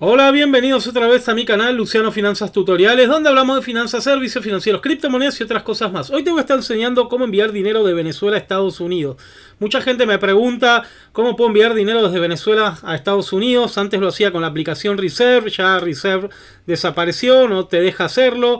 Hola, bienvenidos otra vez a mi canal Luciano Finanzas Tutoriales, donde hablamos de finanzas, servicios financieros, criptomonedas y otras cosas más. Hoy te voy a estar enseñando cómo enviar dinero de Venezuela a Estados Unidos. Mucha gente me pregunta cómo puedo enviar dinero desde Venezuela a Estados Unidos. Antes lo hacía con la aplicación Reserve, ya Reserve desapareció, no te deja hacerlo.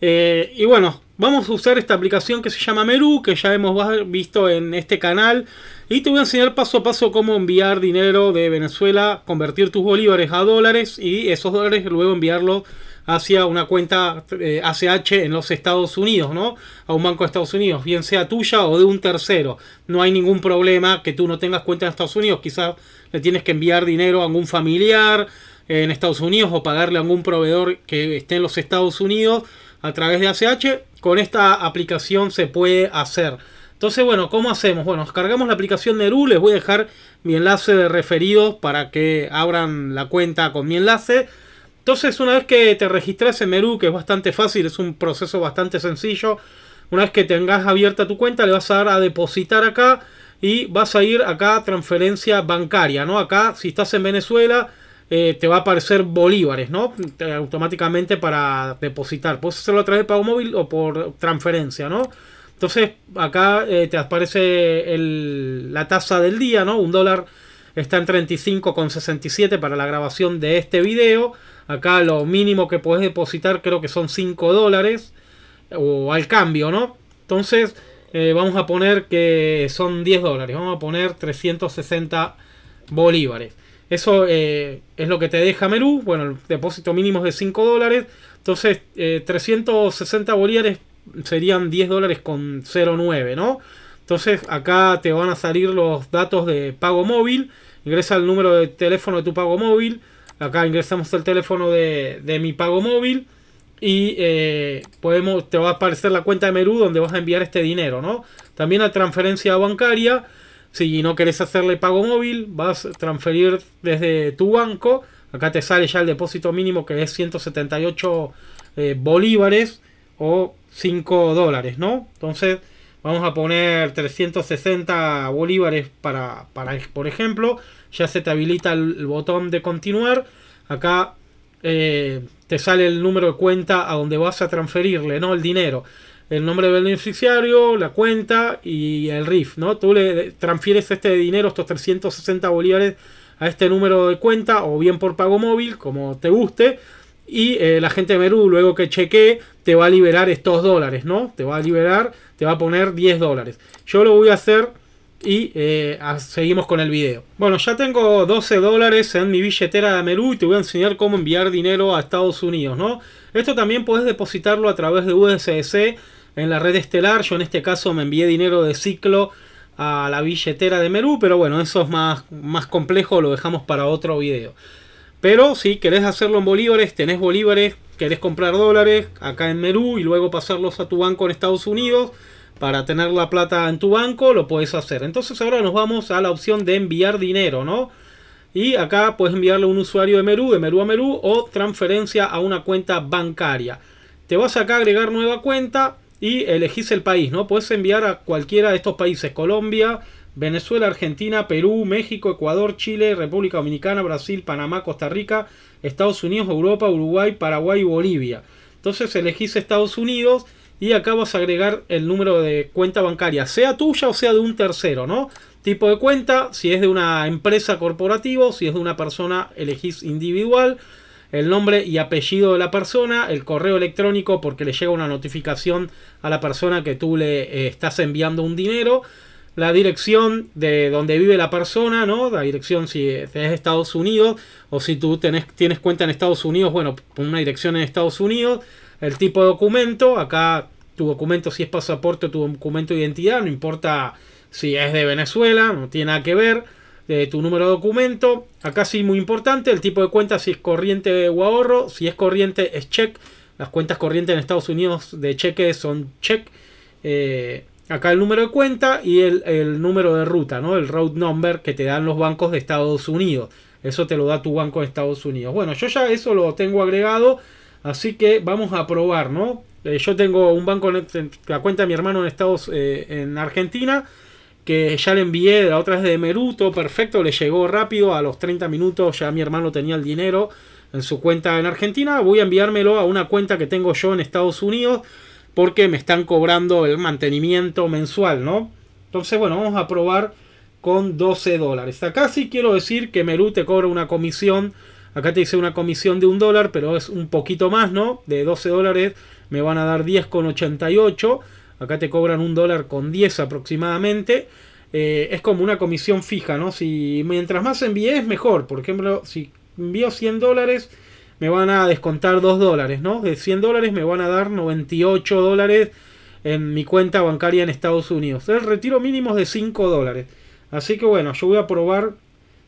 Eh, y bueno, Vamos a usar esta aplicación que se llama Meru, que ya hemos visto en este canal. Y te voy a enseñar paso a paso cómo enviar dinero de Venezuela, convertir tus bolívares a dólares y esos dólares luego enviarlos hacia una cuenta ACH eh, en los Estados Unidos, ¿no? A un banco de Estados Unidos, bien sea tuya o de un tercero. No hay ningún problema que tú no tengas cuenta en Estados Unidos. Quizás le tienes que enviar dinero a algún familiar en Estados Unidos o pagarle a algún proveedor que esté en los Estados Unidos a través de ACH con esta aplicación se puede hacer. Entonces, bueno, ¿cómo hacemos? Bueno, cargamos la aplicación Meru, les voy a dejar mi enlace de referidos para que abran la cuenta con mi enlace. Entonces, una vez que te registres en Meru, que es bastante fácil, es un proceso bastante sencillo, una vez que tengas abierta tu cuenta, le vas a dar a depositar acá y vas a ir acá a transferencia bancaria, ¿no? Acá, si estás en Venezuela, eh, te va a aparecer bolívares, ¿no? automáticamente para depositar. Puedes hacerlo a través de pago móvil o por transferencia, ¿no? Entonces acá eh, te aparece la tasa del día, ¿no? Un dólar está en 35,67 para la grabación de este video. Acá lo mínimo que puedes depositar creo que son 5 dólares o al cambio, ¿no? Entonces eh, vamos a poner que son 10 dólares, vamos a poner 360 bolívares. Eso eh, es lo que te deja Merú. Bueno, el depósito mínimo es de 5 dólares. Entonces, 360 eh, bolívares serían 10 dólares con 0,9, ¿no? Entonces, acá te van a salir los datos de pago móvil. Ingresa el número de teléfono de tu pago móvil. Acá ingresamos el teléfono de, mi pago móvil. Y eh, podemos, te va a aparecer la cuenta de Merú donde vas a enviar este dinero, ¿no? También la transferencia bancaria. Si no querés hacerle pago móvil, vas a transferir desde tu banco. Acá te sale ya el depósito mínimo que es 178 eh, bolívares o 5 dólares, ¿no? Entonces vamos a poner 360 bolívares para, para por ejemplo. Ya se te habilita el, botón de continuar. Acá eh, te sale el número de cuenta a donde vas a transferirle, ¿no? El dinero el nombre del beneficiario, la cuenta y el RIF, ¿no? Tú le transfieres este dinero, estos 360 bolívares, a este número de cuenta o bien por pago móvil, como te guste. Y eh, la gente de Meru, luego que chequee, te va a liberar estos dólares, ¿no? Te va a liberar, te va a poner 10 dólares. Yo lo voy a hacer y eh, seguimos con el video. Bueno, ya tengo 12 dólares en mi billetera de Merú y te voy a enseñar cómo enviar dinero a Estados Unidos, ¿no? Esto también puedes depositarlo a través de USDC en la red estelar. Yo en este caso me envié dinero de ciclo a la billetera de Merú, pero bueno, eso es más, más complejo, lo dejamos para otro video. Pero si querés hacerlo en bolívares, tenés bolívares, querés comprar dólares acá en Merú y luego pasarlos a tu banco en Estados Unidos para tener la plata en tu banco, lo puedes hacer. Entonces ahora nos vamos a la opción de enviar dinero, ¿no? Y acá puedes enviarle a un usuario de Merú, de Merú a Merú, o transferencia a una cuenta bancaria. Te vas acá a agregar nueva cuenta, y elegís el país, ¿no? Puedes enviar a cualquiera de estos países, Colombia, Venezuela, Argentina, Perú, México, Ecuador, Chile, República Dominicana, Brasil, Panamá, Costa Rica, Estados Unidos, Europa, Uruguay, Paraguay y Bolivia. Entonces elegís Estados Unidos y acá vas a agregar el número de cuenta bancaria, sea tuya o sea de un tercero, ¿no? Tipo de cuenta, si es de una empresa corporativa, si es de una persona, elegís individual el nombre y apellido de la persona, el correo electrónico porque le llega una notificación a la persona que tú le eh, estás enviando un dinero, la dirección de donde vive la persona, ¿no? La dirección si es de Estados Unidos o si tú tienes cuenta en Estados Unidos, bueno, una dirección en Estados Unidos, el tipo de documento, acá tu documento si es pasaporte, tu documento de identidad, no importa si es de Venezuela, no tiene nada que ver de tu número de documento. Acá sí, muy importante, el tipo de cuenta, si es corriente o ahorro. Si es corriente, es check. Las cuentas corrientes en Estados Unidos de cheque son check. Eh, acá el número de cuenta y el, número de ruta, ¿no? El road number que te dan los bancos de Estados Unidos. Eso te lo da tu banco de Estados Unidos. Bueno, yo ya eso lo tengo agregado. Así que vamos a probar, ¿no? Eh, yo tengo un banco, este, la cuenta de mi hermano en Estados, eh, en Argentina que ya le envié, la otra es de Meruto, perfecto, le llegó rápido, a los 30 minutos ya mi hermano tenía el dinero en su cuenta en Argentina, voy a enviármelo a una cuenta que tengo yo en Estados Unidos porque me están cobrando el mantenimiento mensual, ¿no? Entonces, bueno, vamos a probar con 12 dólares. Acá sí quiero decir que Meru te cobra una comisión, acá te dice una comisión de un dólar, pero es un poquito más, ¿no? De 12 dólares me van a dar 10,88 Acá te cobran un dólar con 10 aproximadamente. Eh, es como una comisión fija, ¿no? Si mientras más envíes, mejor. Por ejemplo, si envío 100 dólares, me van a descontar 2 dólares, ¿no? De 100 dólares me van a dar 98 dólares en mi cuenta bancaria en Estados Unidos. El retiro mínimo es de 5 dólares. Así que bueno, yo voy a probar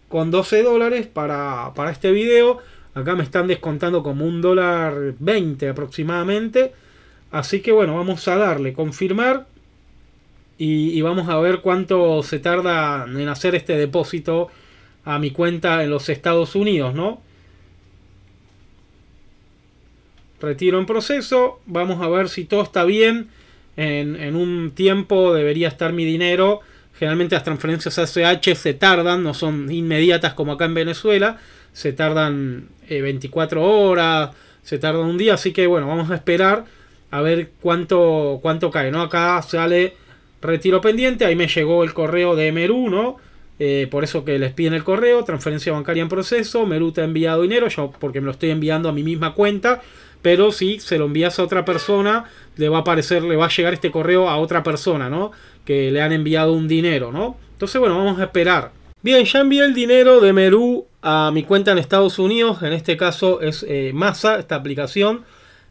con 12 dólares para, para este video. Acá me están descontando como un dólar 20 aproximadamente. Así que bueno, vamos a darle confirmar y, vamos a ver cuánto se tarda en hacer este depósito a mi cuenta en los Estados Unidos, ¿no? Retiro en proceso, vamos a ver si todo está bien. En, un tiempo debería estar mi dinero. Generalmente las transferencias ACH se tardan, no son inmediatas como acá en Venezuela. Se tardan 24 eh, horas, se tarda un día, así que bueno, vamos a esperar a ver cuánto, cuánto cae, ¿no? Acá sale retiro pendiente, ahí me llegó el correo de Meru, ¿no? Eh, por eso que les piden el correo, transferencia bancaria en proceso, Meru te ha enviado dinero, yo porque me lo estoy enviando a mi misma cuenta, pero si se lo envías a otra persona, le va a aparecer, le va a llegar este correo a otra persona, ¿no? Que le han enviado un dinero, ¿no? Entonces, bueno, vamos a esperar. Bien, ya envié el dinero de Meru a mi cuenta en Estados Unidos, en este caso es eh, Massa, esta aplicación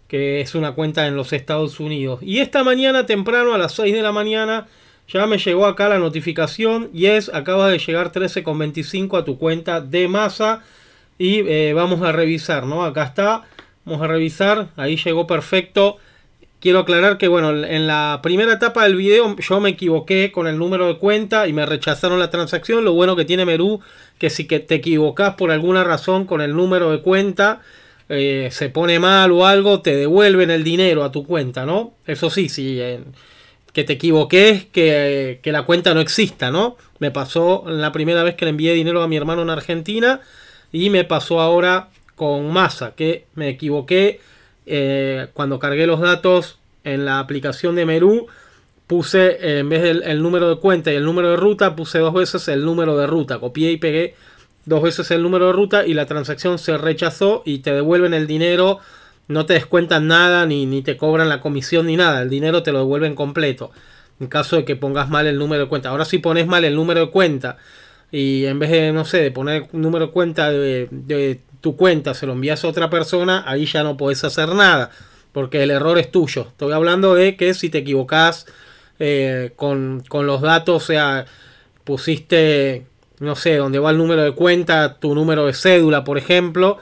que es una cuenta en los Estados Unidos. Y esta mañana temprano, a las 6 de la mañana, ya me llegó acá la notificación. y es acaba de llegar 13,25 a tu cuenta de masa. Y eh, vamos a revisar, ¿no? Acá está. Vamos a revisar. Ahí llegó perfecto. Quiero aclarar que, bueno, en la primera etapa del video yo me equivoqué con el número de cuenta y me rechazaron la transacción. Lo bueno que tiene Meru. que si que te equivocas por alguna razón con el número de cuenta, eh, se pone mal o algo, te devuelven el dinero a tu cuenta, ¿no? Eso sí, sí, que te equivoques, que, que, la cuenta no exista, ¿no? Me pasó la primera vez que le envié dinero a mi hermano en Argentina y me pasó ahora con Masa, que me equivoqué eh, cuando cargué los datos en la aplicación de Merú. Puse eh, en vez del número de cuenta y el número de ruta, puse dos veces el número de ruta. Copié y pegué dos veces el número de ruta y la transacción se rechazó y te devuelven el dinero, no te descuentan nada, ni, ni te cobran la comisión ni nada, el dinero te lo devuelven completo, en caso de que pongas mal el número de cuenta. Ahora si pones mal el número de cuenta y en vez de, no sé, de poner el número de cuenta de, tu cuenta, se lo envías a otra persona, ahí ya no puedes hacer nada, porque el error es tuyo. Estoy hablando de que si te equivocas eh, con, con los datos, o sea, pusiste no sé, dónde va el número de cuenta, tu número de cédula, por ejemplo,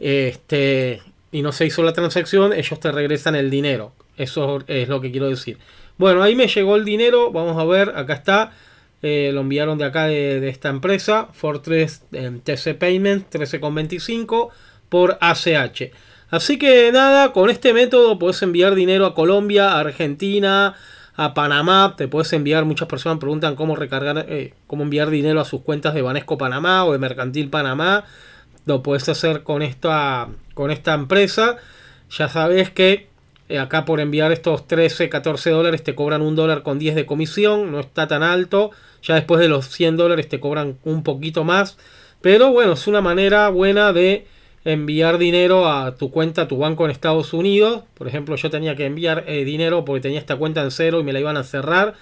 este, y no se hizo la transacción, ellos te regresan el dinero. Eso es lo que quiero decir. Bueno, ahí me llegó el dinero, vamos a ver, acá está. Eh, lo enviaron de acá de, esta empresa, Fortress en TC Payment 13,25 por ACH. Así que nada, con este método puedes enviar dinero a Colombia, a Argentina, a Panamá, te puedes enviar, muchas personas preguntan cómo recargar, eh, cómo enviar dinero a sus cuentas de Banesco Panamá o de Mercantil Panamá. Lo puedes hacer con esta, con esta empresa. Ya sabes que eh, acá por enviar estos 13, 14 dólares te cobran un dólar con 10 de comisión. No está tan alto. Ya después de los 100 dólares te cobran un poquito más. Pero bueno, es una manera buena de enviar dinero a tu cuenta, a tu banco en Estados Unidos. Por ejemplo, yo tenía que enviar eh, dinero porque tenía esta cuenta en cero y me la iban a cerrar.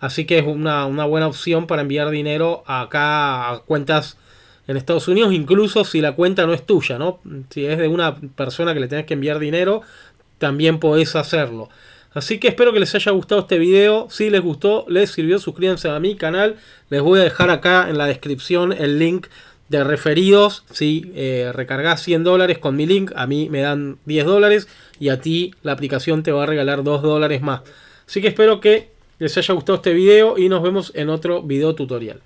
Así que es una, una buena opción para enviar dinero acá a cuentas en Estados Unidos, incluso si la cuenta no es tuya, ¿no? Si es de una persona que le tenés que enviar dinero, también podés hacerlo. Así que espero que les haya gustado este video. Si les gustó, les sirvió, suscríbanse a mi canal. Les voy a dejar acá en la descripción el link de referidos, si eh, recargas 100 dólares con mi link, a mí me dan 10 dólares y a ti la aplicación te va a regalar 2 dólares más. Así que espero que les haya gustado este video y nos vemos en otro video tutorial.